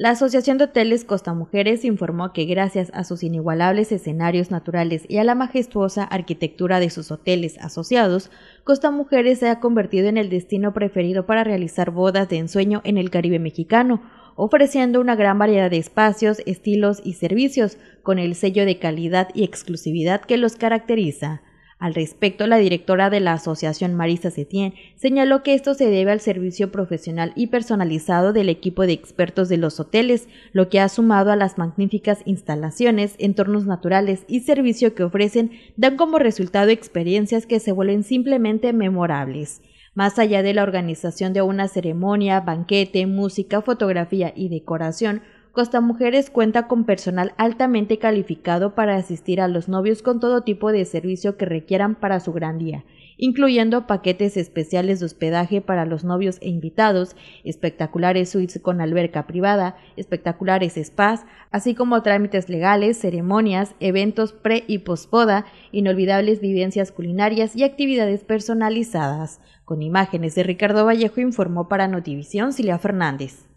La Asociación de Hoteles Costa Mujeres informó que gracias a sus inigualables escenarios naturales y a la majestuosa arquitectura de sus hoteles asociados, Costa Mujeres se ha convertido en el destino preferido para realizar bodas de ensueño en el Caribe mexicano, ofreciendo una gran variedad de espacios, estilos y servicios con el sello de calidad y exclusividad que los caracteriza. Al respecto, la directora de la asociación Marisa Setién, señaló que esto se debe al servicio profesional y personalizado del equipo de expertos de los hoteles, lo que ha sumado a las magníficas instalaciones, entornos naturales y servicio que ofrecen, dan como resultado experiencias que se vuelven simplemente memorables. Más allá de la organización de una ceremonia, banquete, música, fotografía y decoración, Costa Mujeres cuenta con personal altamente calificado para asistir a los novios con todo tipo de servicio que requieran para su gran día, incluyendo paquetes especiales de hospedaje para los novios e invitados, espectaculares suites con alberca privada, espectaculares spas, así como trámites legales, ceremonias, eventos pre y posboda, inolvidables vivencias culinarias y actividades personalizadas. Con imágenes de Ricardo Vallejo informó para Notivisión Cilia Fernández.